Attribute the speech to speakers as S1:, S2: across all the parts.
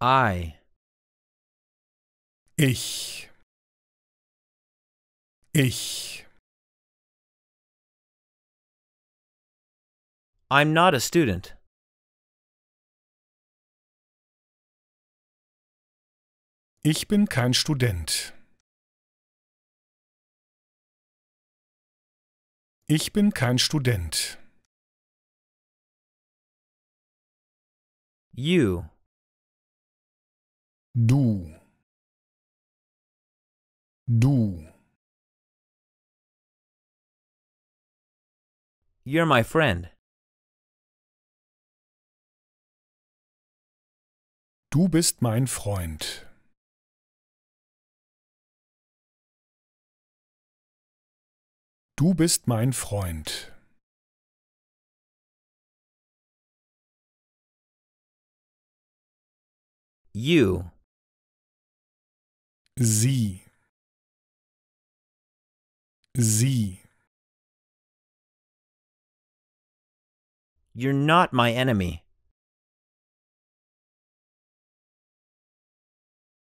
S1: I. Ich. Ich. I'm not a student. Ich bin kein Student. Ich bin kein Student. You. Du. Du. You're my friend. Du bist mein Freund. Du bist mein Freund. You sie sie You're not my enemy.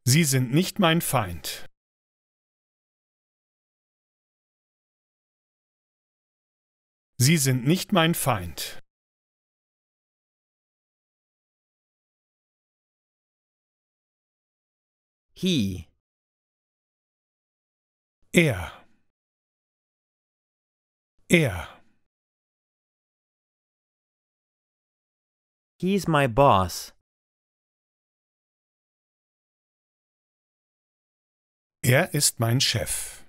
S1: Sie sind nicht mein Feind. Sie sind nicht mein Feind. He Er. Er. He's my boss. Er ist mein Chef.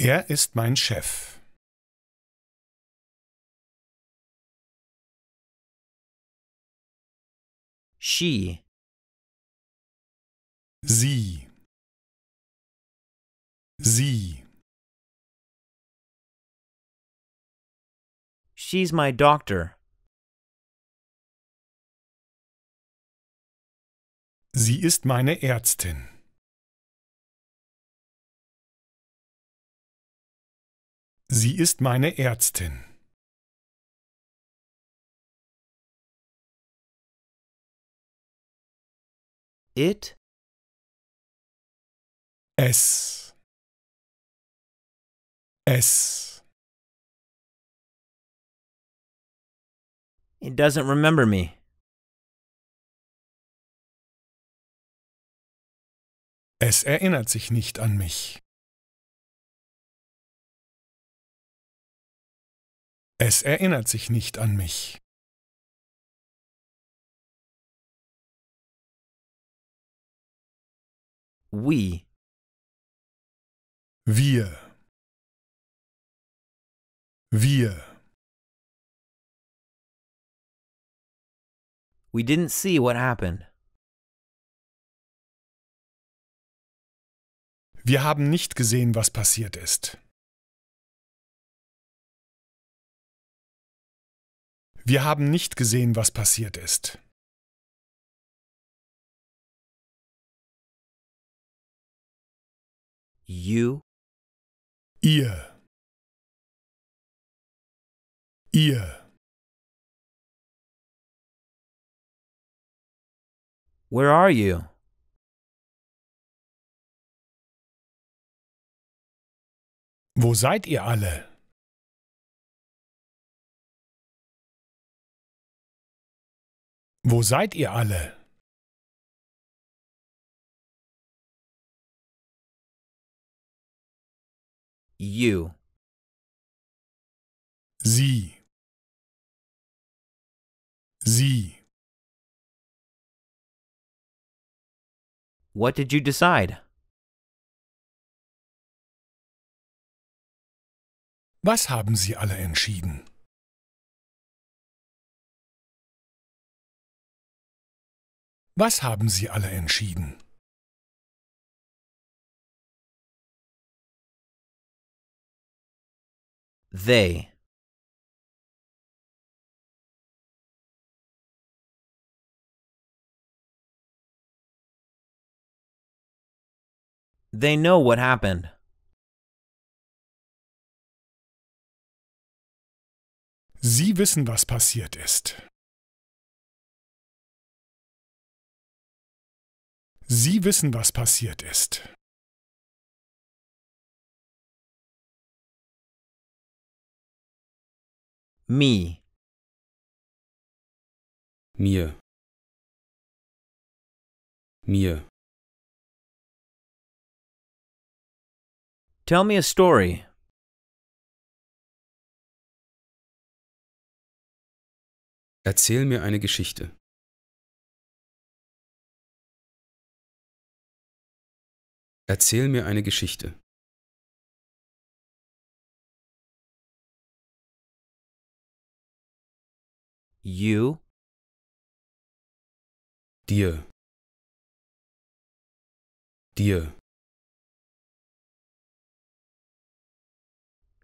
S1: Er ist mein Chef. She Sie. Sie. She's my doctor. Sie ist meine Ärztin. Sie ist meine Ärztin. It es es He doesn't remember me. Es erinnert sich nicht an mich. Es erinnert sich nicht an mich. We wir. Wir. We didn't see what happened. Wir haben nicht gesehen, was passiert ist. Wir haben nicht gesehen, was passiert ist. You ihr ihr Where are you? Wo seid ihr alle? Wo seid ihr alle? You. Sie. Sie. What did you decide? Was haben Sie alle entschieden? Was haben Sie alle entschieden? they They know what happened. Sie wissen, was passiert ist. Sie wissen, was passiert ist. Me. Mir. Mir. Tell me a story. Erzähl mir eine Geschichte. Erzähl mir eine Geschichte. you, dir, dir.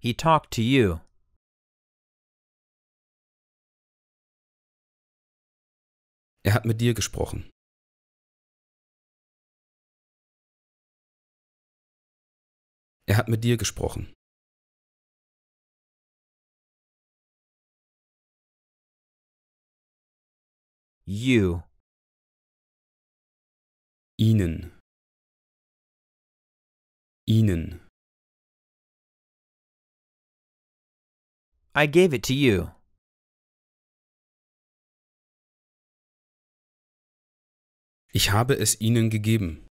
S1: He talked to you. Er hat mit dir gesprochen. Er hat mit dir gesprochen. you ihnen ihnen I gave it to you. Ich habe es ihnen gegeben.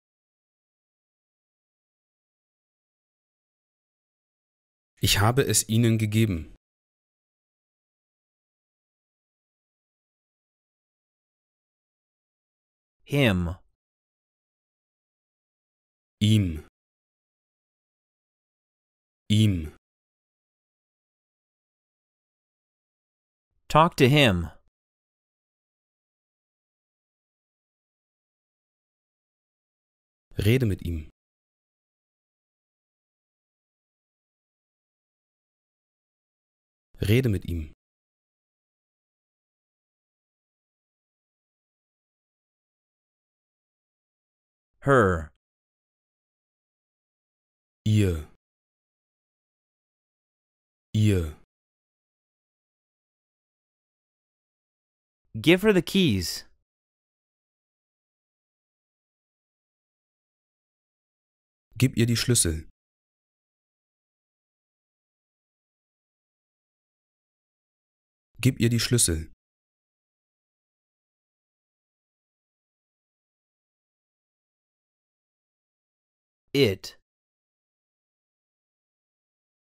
S1: Ich habe es ihnen gegeben. him ihm ihm talk to him rede mit ihm rede mit ihm her. Ihr. Ihr. Give her the keys. Gib ihr die Schlüssel. Gib ihr die Schlüssel. It.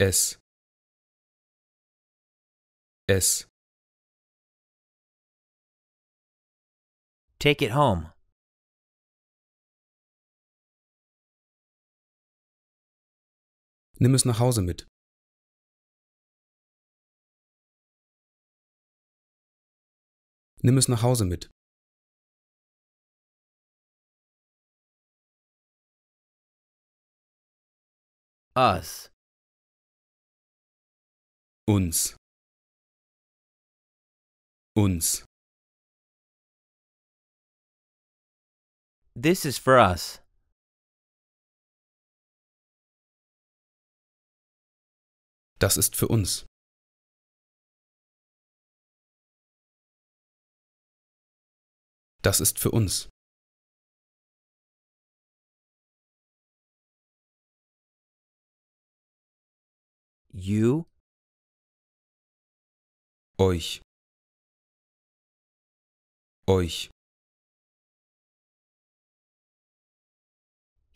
S1: Es. Es. Take it home. Nimm es nach Hause mit. Nimm es nach Hause mit. us uns uns This is for us. Das ist für uns. Das ist für uns. you euch euch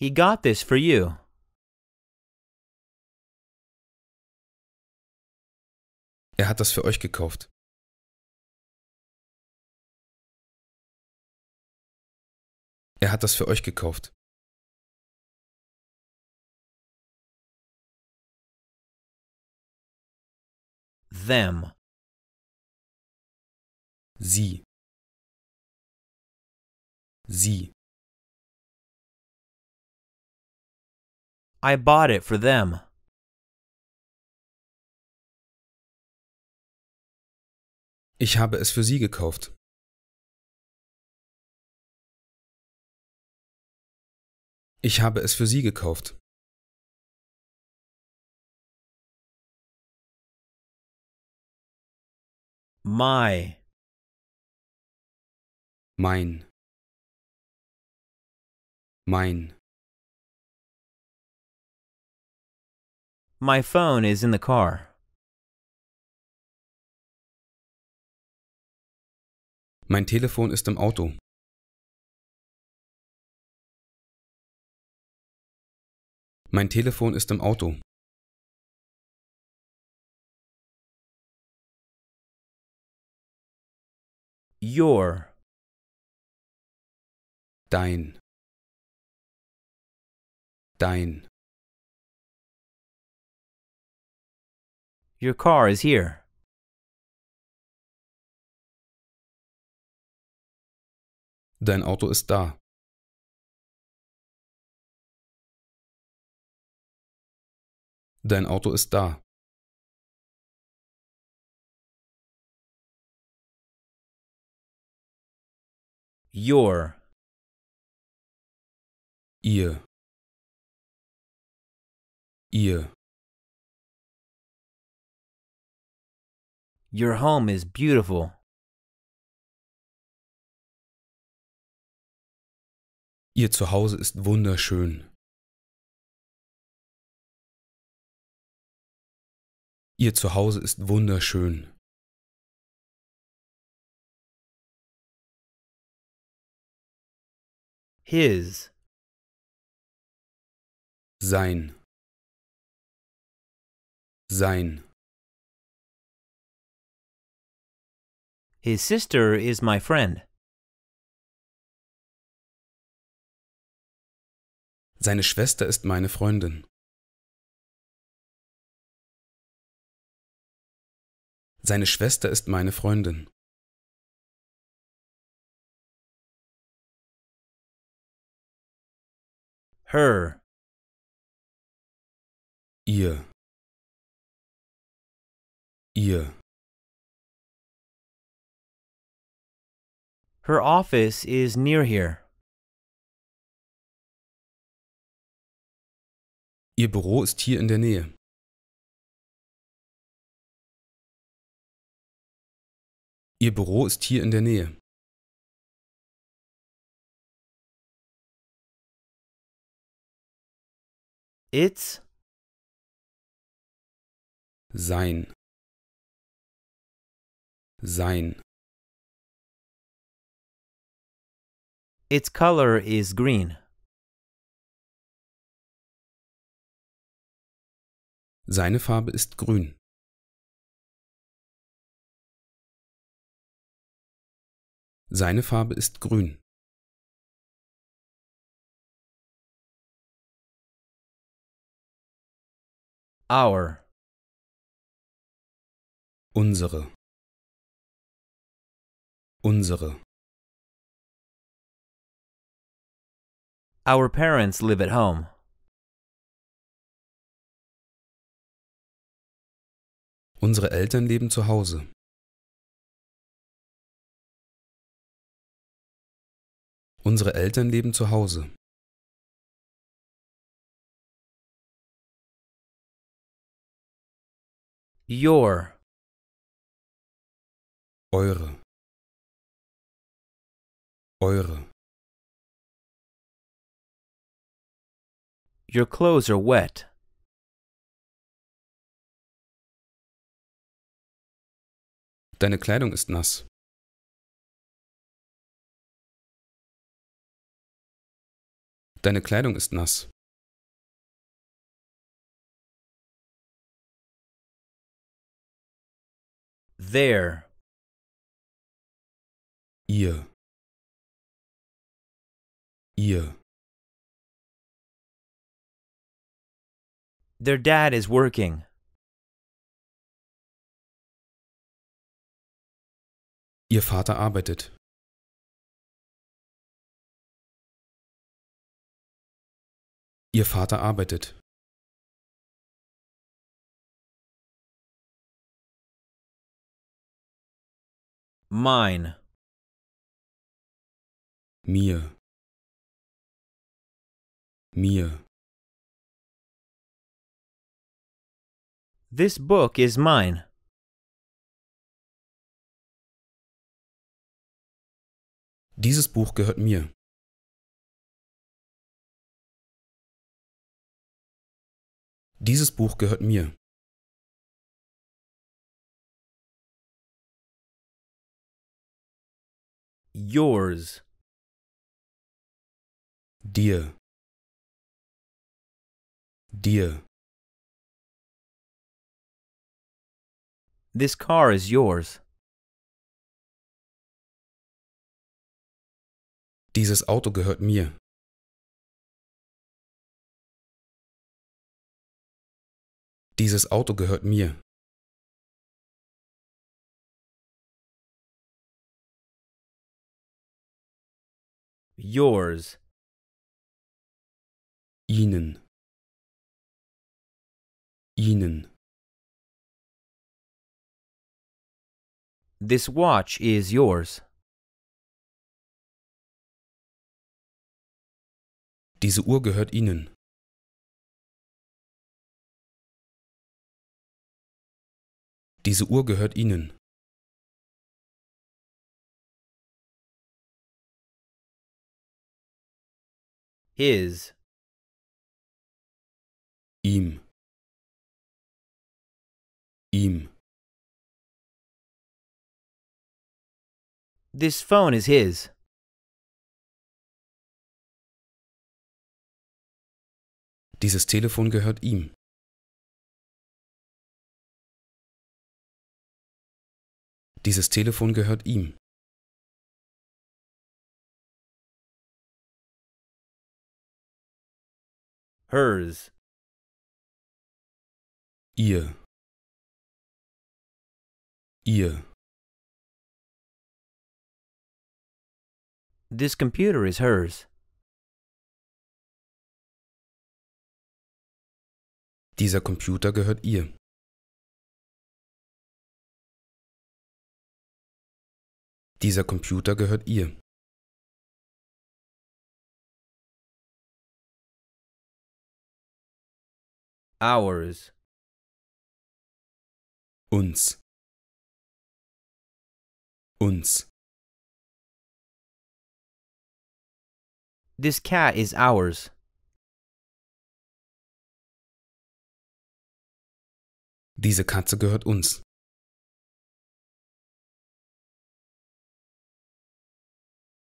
S1: He got this for you. Er hat das für euch gekauft. Er hat das für euch gekauft. them. Sie. Sie. I bought it for them. Ich habe es für sie gekauft. Ich habe es für sie gekauft. my mein mein my phone is in the car mein telefon ist im auto mein telefon ist im auto Your. Dein. Dein. Your car is here. Dein Auto ist da. Dein Auto ist da. Your. Ihr. Ihr. Your home is beautiful. Ihr Zuhause ist wunderschön. Ihr Zuhause ist wunderschön. His. Sein. Sein. His sister is my friend. Seine Schwester ist meine Freundin. Seine Schwester ist meine Freundin. her. ihr, ihr. Her office is near here. Ihr Büro ist hier in der Nähe. Ihr Büro ist hier in der Nähe. It's sein sein Its color is green. Seine Farbe ist grün. Seine Farbe ist grün. Our. Unsere. Unsere. Our parents live at home. Unsere Eltern leben zu Hause. Unsere Eltern leben zu Hause. Your. Eure. Eure. Your clothes are wet. Deine Kleidung ist nass. Deine Kleidung ist nass. there. Ihr. Ihr. Their dad is working. Ihr Vater arbeitet. Ihr Vater arbeitet. Mine. Mir. Mir. This book is mine. Dieses Buch gehört mir. Dieses Buch gehört mir. yours. Dear. Dear. This car is yours. Dieses Auto gehört mir. Dieses Auto gehört mir. yours. Ihnen. Ihnen. This watch is yours. Diese Uhr gehört Ihnen. Diese Uhr gehört Ihnen. his ihm ihm This phone is his. Dieses Telefon gehört ihm. Dieses Telefon gehört ihm. hers. Ihr. Ihr. This computer is hers. Dieser Computer gehört ihr. Dieser Computer gehört ihr. Ours. Uns. Uns. This cat is ours. Diese Katze gehört uns.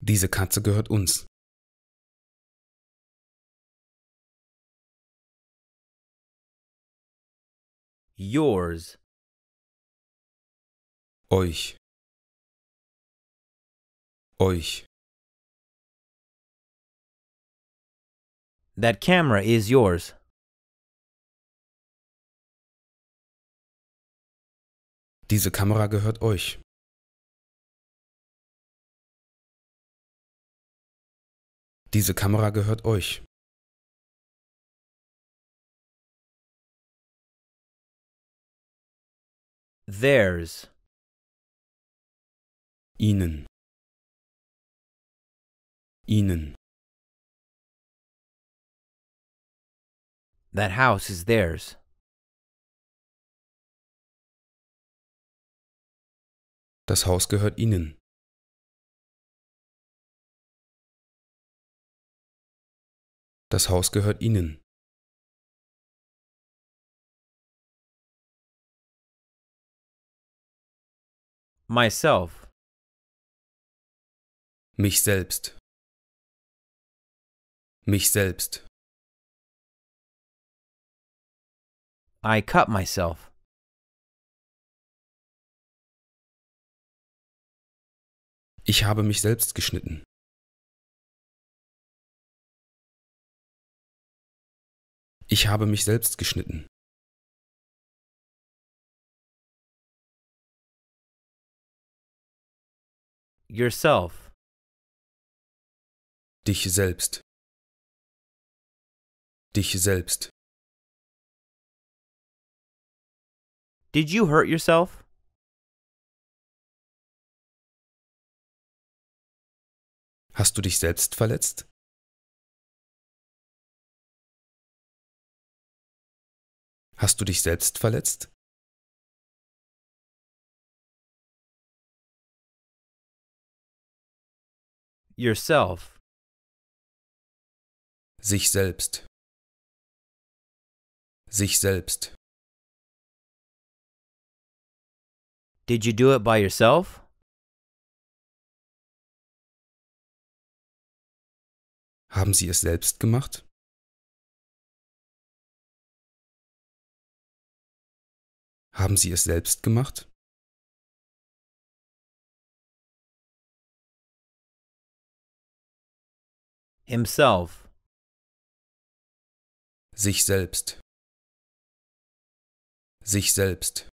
S1: Diese Katze gehört uns. yours euch euch That camera is yours. Diese Kamera gehört euch. Diese Kamera gehört euch. theirs ihnen ihnen that house is theirs das haus gehört ihnen das haus gehört ihnen myself. Mich selbst. Mich selbst. I cut myself. Ich habe mich selbst geschnitten. Ich habe mich selbst geschnitten. yourself. Dich selbst. Dich selbst. Did you hurt yourself? Hast du dich selbst verletzt? Hast du dich selbst verletzt? yourself. Sich selbst. Sich selbst. Did you do it by yourself? Haben Sie es selbst gemacht? Haben Sie es selbst gemacht? himself. Sich selbst. Sich selbst.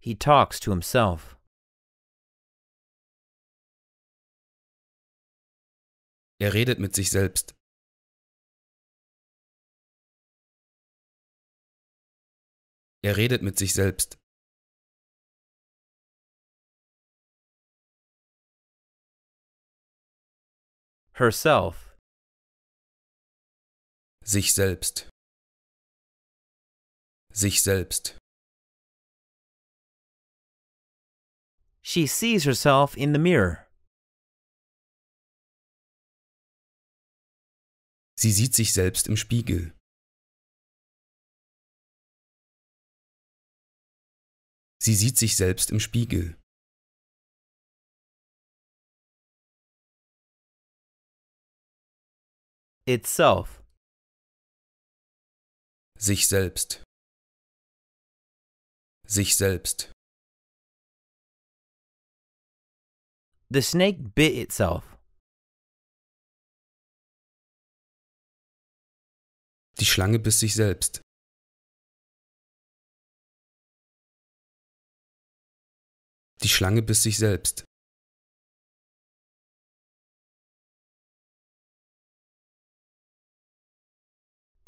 S1: He talks to himself. Er redet mit sich selbst. Er redet mit sich selbst. herself. Sich selbst. Sich selbst. She sees herself in the mirror. Sie sieht sich selbst im Spiegel. Sie sieht sich selbst im Spiegel. itself. Sich selbst. Sich selbst. The snake bit itself. Die Schlange biss sich selbst. Die Schlange biss sich selbst.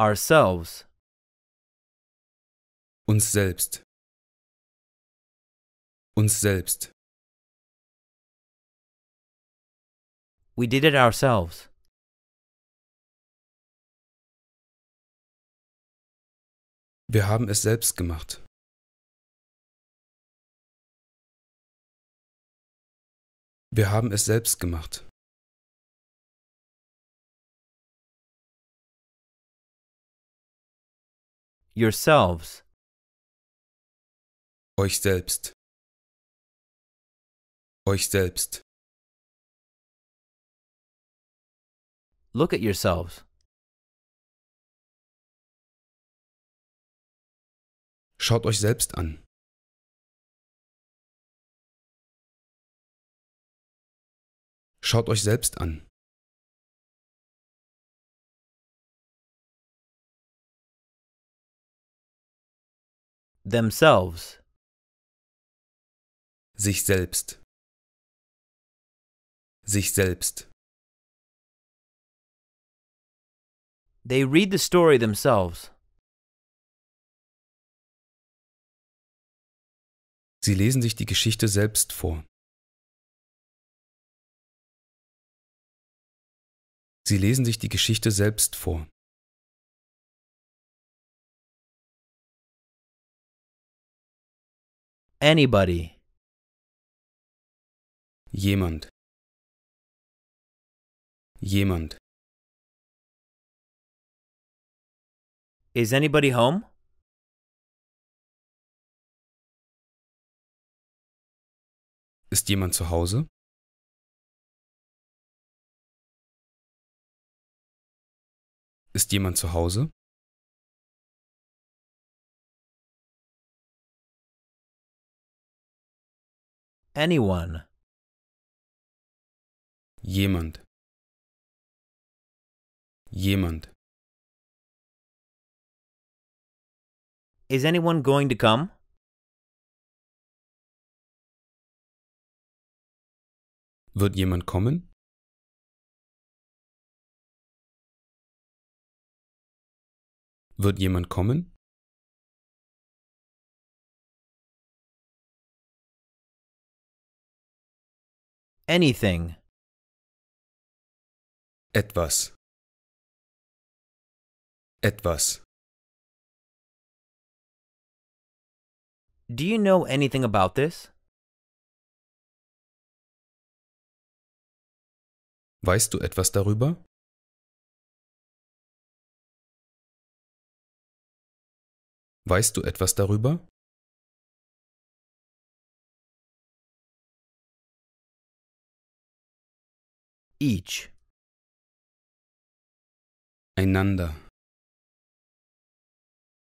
S1: ourselves. Uns selbst. Uns selbst. We did it ourselves. Wir haben es selbst gemacht. Wir haben es selbst gemacht. yourselves. Euch selbst. Euch selbst. Look at yourselves. Schaut euch selbst an. Schaut euch selbst an. themselves. Sich selbst. Sich selbst. They read the story themselves. Sie lesen sich die Geschichte selbst vor. Sie lesen sich die Geschichte selbst vor. Anybody. Jemand. Jemand. Is anybody home? Ist jemand zu Hause? Ist jemand zu Hause? Anyone. Jemand. Jemand. Is anyone going to come? Wird jemand kommen? Wird jemand kommen? Anything. Etwas. Etwas. Do you know anything about this? Weißt du etwas darüber? Weißt du etwas darüber? each einander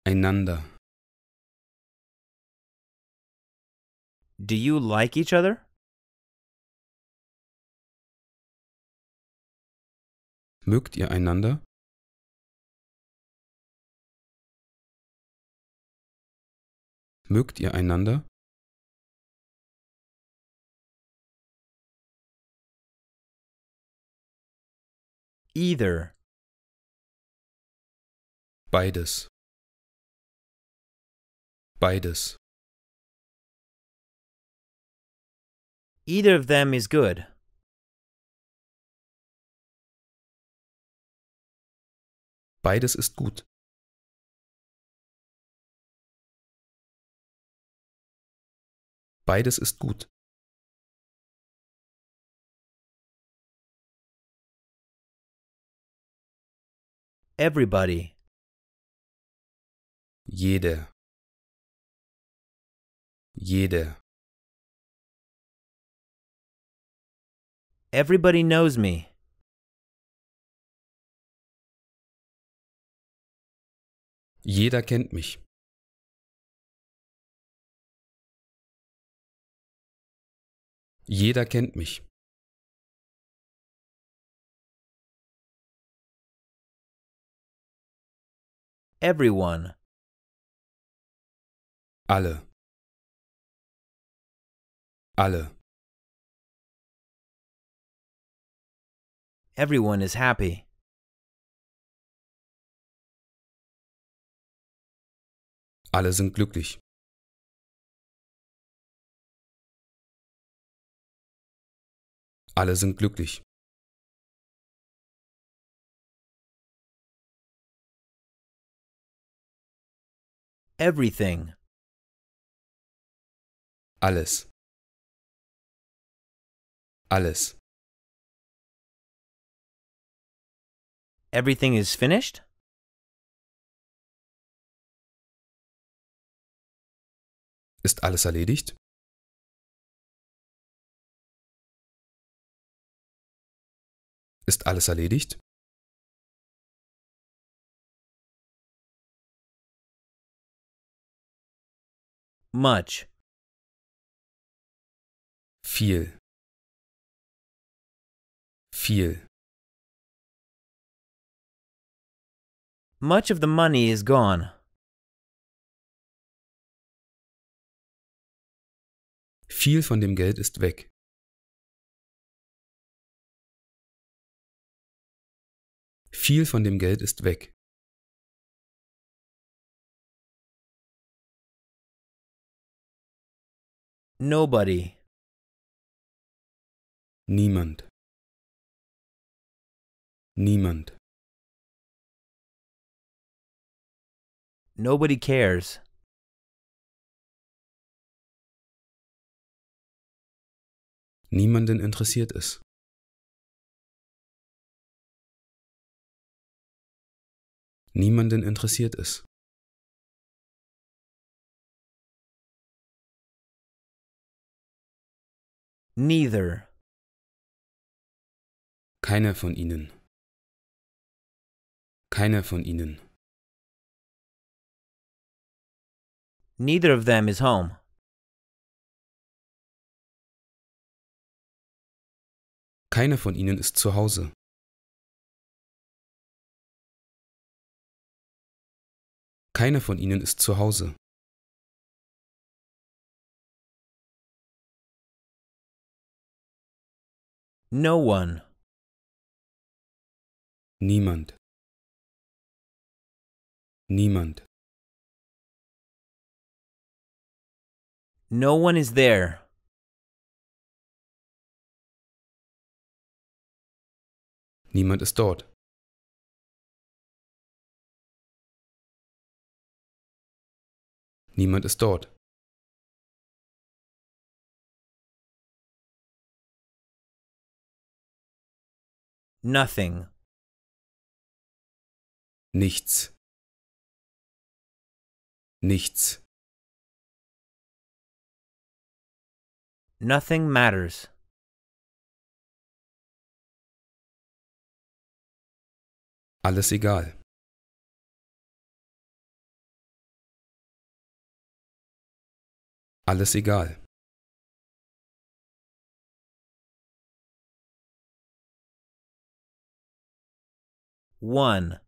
S1: einander Do you like each other? Mögt ihr einander? Mögt ihr einander? Either. Beides. Beides. Either of them is good. Beides ist gut. Beides ist gut. everybody. Jede. Jede. Everybody knows me. Jeder kennt mich. Jeder kennt mich. Everyone. Alle. Alle. Everyone is happy. Alle sind glücklich. Alle sind glücklich. Everything. Alles. Alles. Everything is finished? Ist alles erledigt? Ist alles erledigt? Much. Viel. Viel. Much of the money is gone. Viel von dem Geld ist weg. Viel von dem Geld ist weg. Nobody. Niemand. Niemand. Nobody cares. Niemanden interessiert es. Niemanden interessiert es. Neither. Keiner von ihnen. Keiner von ihnen. Neither of them is home. Keiner von ihnen ist zu Hause. Keiner von ihnen ist zu Hause. No one. Niemand. Niemand. No one is there. Niemand ist dort. Niemand ist dort. Nothing. Nichts. Nichts. Nothing matters. Alles egal. Alles egal. One.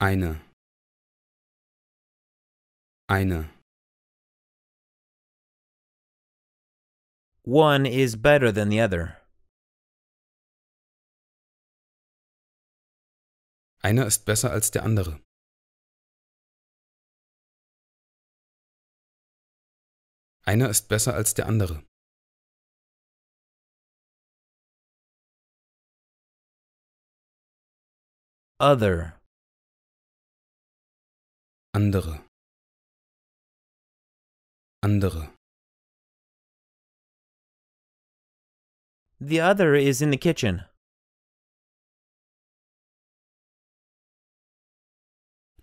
S1: Eine. Eine. One is better than the other. Einer ist besser als der andere. Einer ist besser als der andere. Other. Andere. Andere. The other is in the kitchen.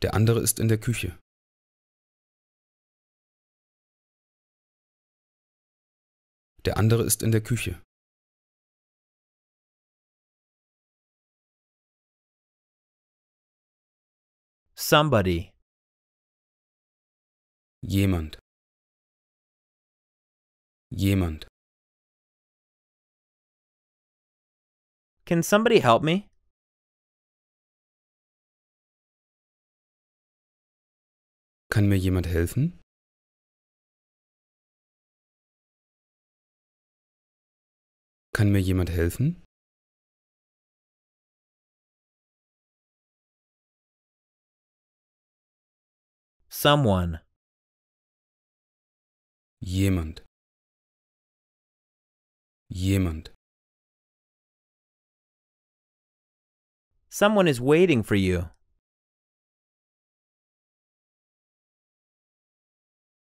S1: Der andere ist in der Küche. Der andere ist in der Küche. Somebody. Jemand. Jemand. Can somebody help me? Kann mir jemand helfen? Kann mir jemand helfen? Someone. Jemand. Jemand. Someone is waiting for you.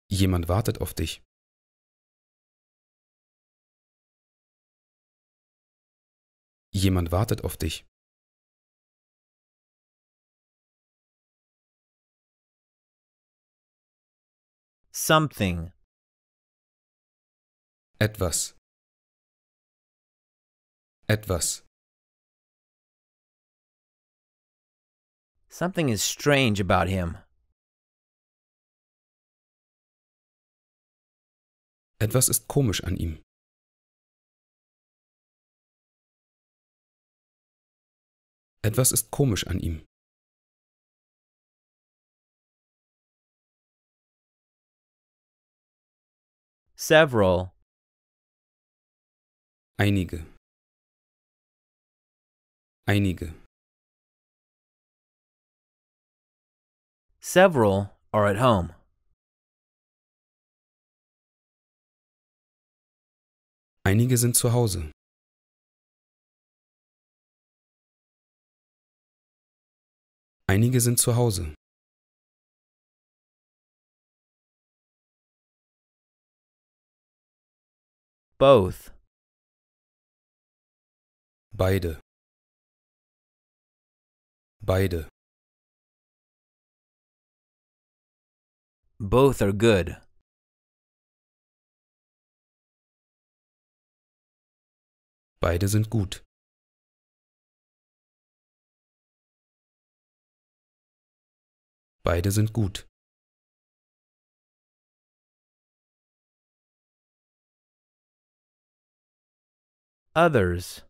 S1: Jemand wartet auf dich. Jemand wartet auf dich. Something. Etwas. Etwas. Something is strange about him. Etwas ist komisch an ihm. Etwas ist komisch an ihm. Several. Einige. Einige. Several are at home. Einige sind zu Hause. Einige sind zu Hause. Both. Beide. Beide. Both are good. Beide sind gut. Beide sind gut. others.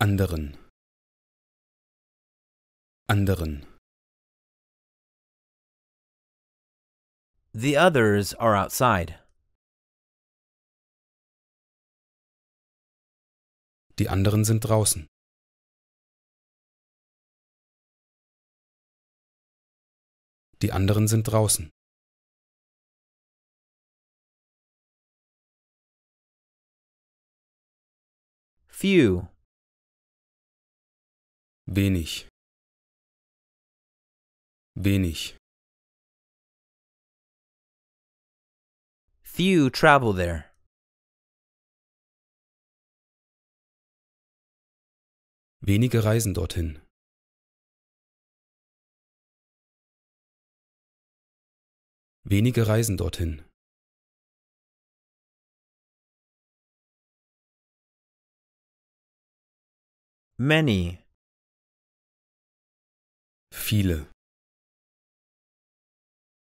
S1: Anderen. Anderen. The others are outside. Die anderen sind draußen. Die anderen sind draußen. Few. Wenig. Wenig. Few travel there. Wenige reisen dorthin. Wenige reisen dorthin. Many. Viele.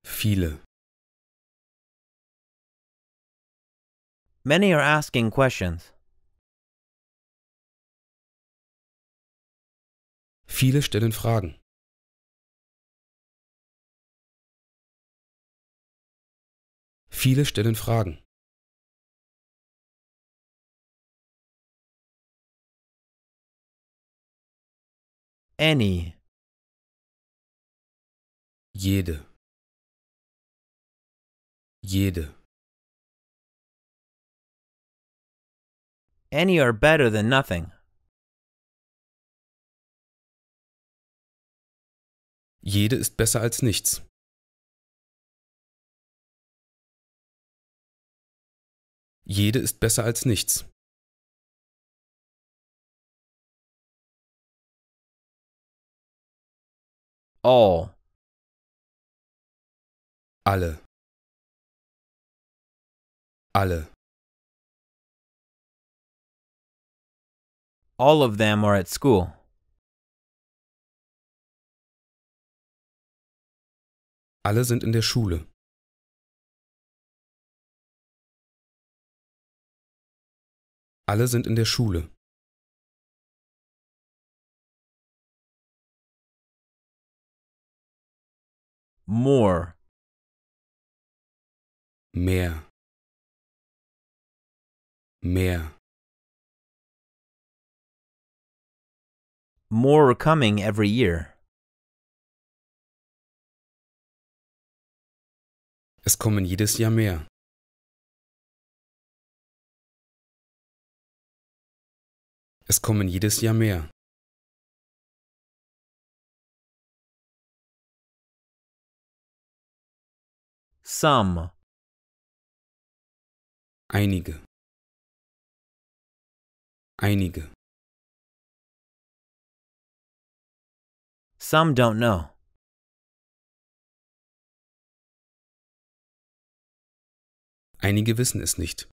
S1: Viele. Many are asking questions. Viele stellen Fragen. Viele stellen Fragen. Any. Jede. Jede. Any are better than nothing. Jede ist besser als nichts. Jede ist besser als nichts. All. Alle. Alle. All of them are at school. Alle sind in der Schule. Alle sind in der Schule. more mehr mehr more are coming every year Es kommen jedes Jahr mehr. Es kommen jedes Jahr mehr. Some. Einige. Einige. Some don't know. Einige wissen es nicht.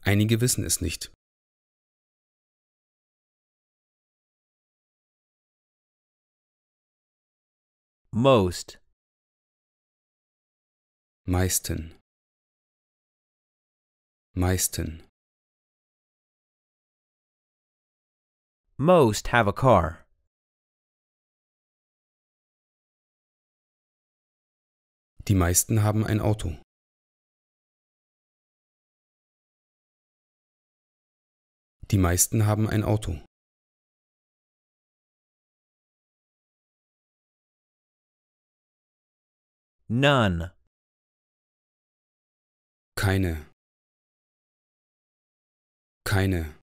S1: Einige wissen es nicht. Most. Meisten. Meisten. Most have a car. Die meisten haben ein Auto. Die meisten haben ein Auto. None. Keine. Keine.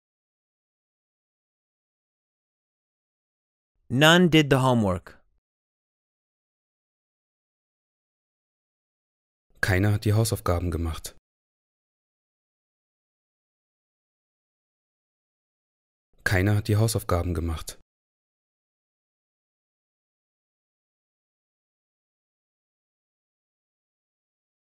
S1: None did the homework. Keiner hat die Hausaufgaben gemacht. Keiner hat die Hausaufgaben gemacht.